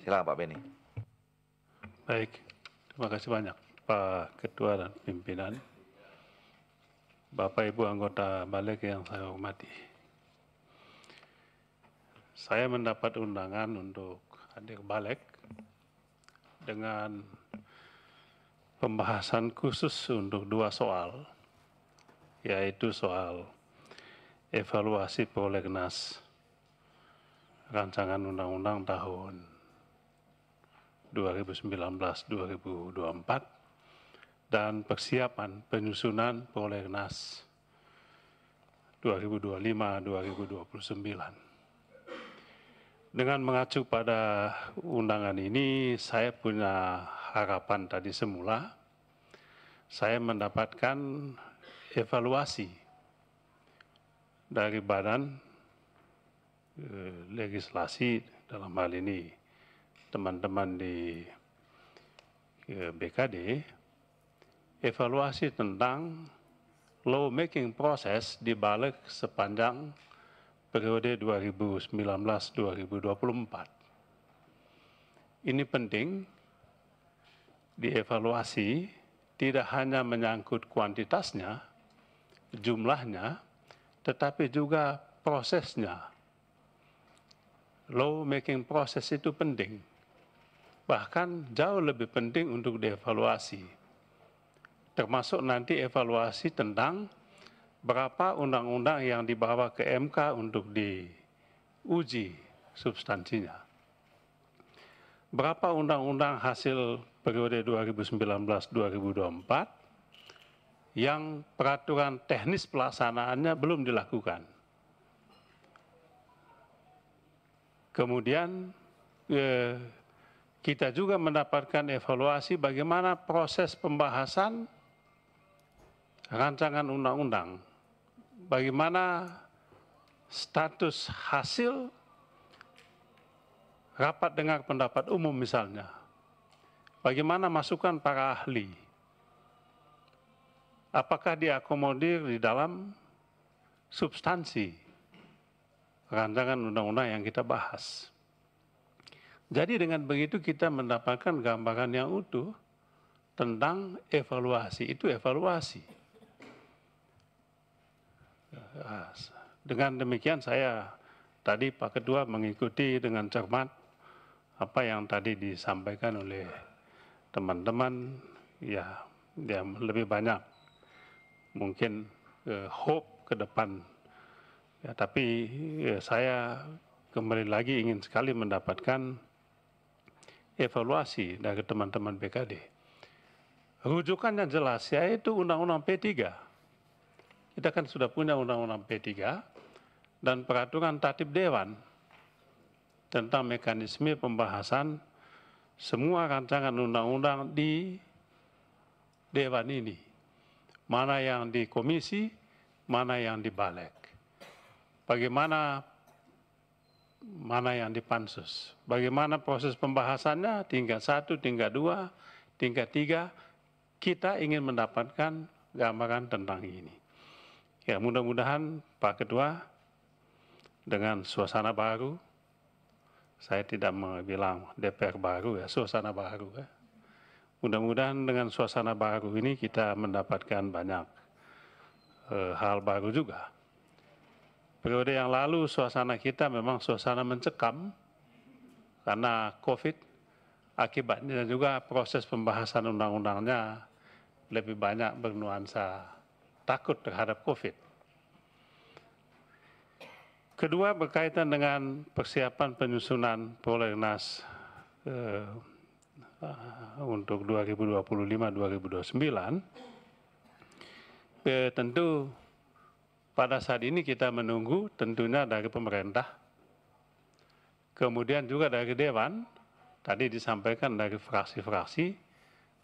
Silakan Pak Beni. Baik, terima kasih banyak Pak Ketua dan pimpinan. Bapak Ibu anggota balik yang saya hormati. Saya mendapat undangan untuk hadir balik dengan pembahasan khusus untuk dua soal, yaitu soal evaluasi prolegnas rancangan undang-undang tahun 2019-2024 dan persiapan penyusunan prolegnas 2025-2029. Dengan mengacu pada undangan ini, saya punya harapan tadi semula, saya mendapatkan evaluasi dari badan eh, legislasi dalam hal ini teman-teman di eh, BKD evaluasi tentang low making proses di balik sepanjang periode 2019-2024. Ini penting dievaluasi tidak hanya menyangkut kuantitasnya, jumlahnya, tetapi juga prosesnya. low making proses itu penting Bahkan jauh lebih penting untuk dievaluasi. Termasuk nanti evaluasi tentang berapa undang-undang yang dibawa ke MK untuk diuji substansinya. Berapa undang-undang hasil periode 2019-2024 yang peraturan teknis pelaksanaannya belum dilakukan. Kemudian eh, kita juga mendapatkan evaluasi bagaimana proses pembahasan rancangan undang-undang, bagaimana status hasil rapat dengar pendapat umum misalnya, bagaimana masukan para ahli, apakah diakomodir di dalam substansi rancangan undang-undang yang kita bahas. Jadi dengan begitu kita mendapatkan gambaran yang utuh tentang evaluasi. Itu evaluasi. Dengan demikian saya tadi Pak Ketua mengikuti dengan cermat apa yang tadi disampaikan oleh teman-teman ya yang lebih banyak mungkin eh, hope ke depan ya tapi eh, saya kembali lagi ingin sekali mendapatkan evaluasi dari teman-teman BKD. yang jelas yaitu Undang-Undang P3. Kita kan sudah punya Undang-Undang P3 dan peraturan tatib dewan tentang mekanisme pembahasan semua rancangan undang-undang di dewan ini. Mana yang di komisi, mana yang di balik. Bagaimana mana yang di pansus. Bagaimana proses pembahasannya, tingkat satu, tingkat dua, tingkat tiga, kita ingin mendapatkan gambaran tentang ini. Ya mudah-mudahan Pak Ketua dengan suasana baru, saya tidak mau bilang DPR baru ya, suasana baru ya. Mudah-mudahan dengan suasana baru ini kita mendapatkan banyak e, hal baru juga periode yang lalu suasana kita memang suasana mencekam karena COVID. Akibatnya juga proses pembahasan undang-undangnya lebih banyak bernuansa takut terhadap COVID. Kedua berkaitan dengan persiapan penyusunan prolegnas eh, untuk 2025-2029, eh, tentu pada saat ini kita menunggu tentunya dari pemerintah, kemudian juga dari Dewan, tadi disampaikan dari fraksi-fraksi,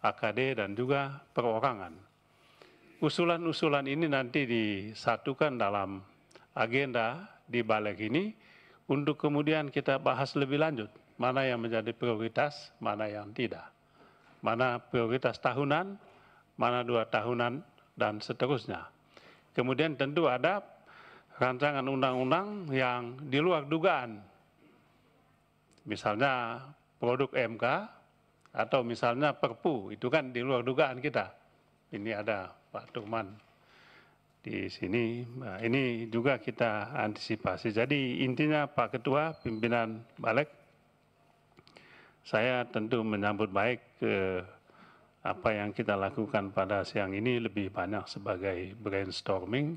AKD, dan juga perorangan. Usulan-usulan ini nanti disatukan dalam agenda di balik ini untuk kemudian kita bahas lebih lanjut mana yang menjadi prioritas, mana yang tidak. Mana prioritas tahunan, mana dua tahunan, dan seterusnya. Kemudian tentu ada rancangan undang-undang yang di luar dugaan. Misalnya produk MK atau misalnya Perpu, itu kan di luar dugaan kita. Ini ada Pak Turman di sini. Nah, ini juga kita antisipasi. Jadi intinya Pak Ketua, pimpinan Balek, saya tentu menyambut baik eh, apa yang kita lakukan pada siang ini lebih banyak sebagai brainstorming,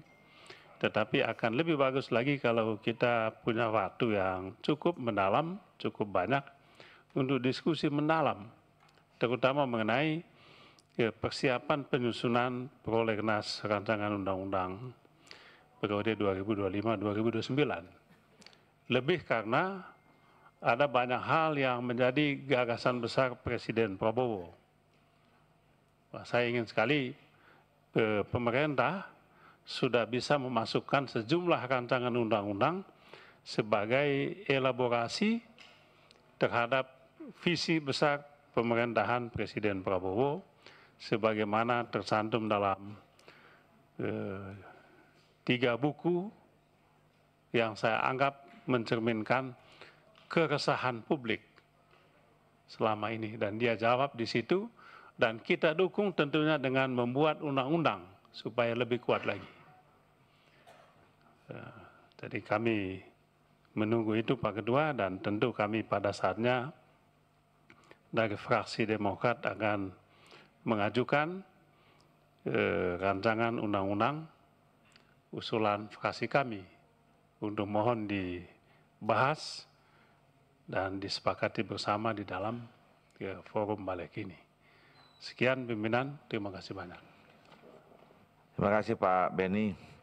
tetapi akan lebih bagus lagi kalau kita punya waktu yang cukup mendalam, cukup banyak untuk diskusi mendalam, terutama mengenai eh, persiapan penyusunan prolegnas rancangan undang-undang periode 2025-2029. Lebih karena ada banyak hal yang menjadi gagasan besar Presiden Prabowo saya ingin sekali eh, pemerintah sudah bisa memasukkan sejumlah rancangan undang-undang sebagai elaborasi terhadap visi besar pemerintahan Presiden Prabowo sebagaimana tersantum dalam eh, tiga buku yang saya anggap mencerminkan keresahan publik selama ini dan dia jawab di situ dan kita dukung tentunya dengan membuat undang-undang supaya lebih kuat lagi. Eh, jadi kami menunggu itu Pak Kedua dan tentu kami pada saatnya dari fraksi Demokrat akan mengajukan eh, rancangan undang-undang usulan fraksi kami untuk mohon dibahas dan disepakati bersama di dalam ya, forum balik ini. Sekian pimpinan, terima kasih banyak. Terima kasih Pak Benny.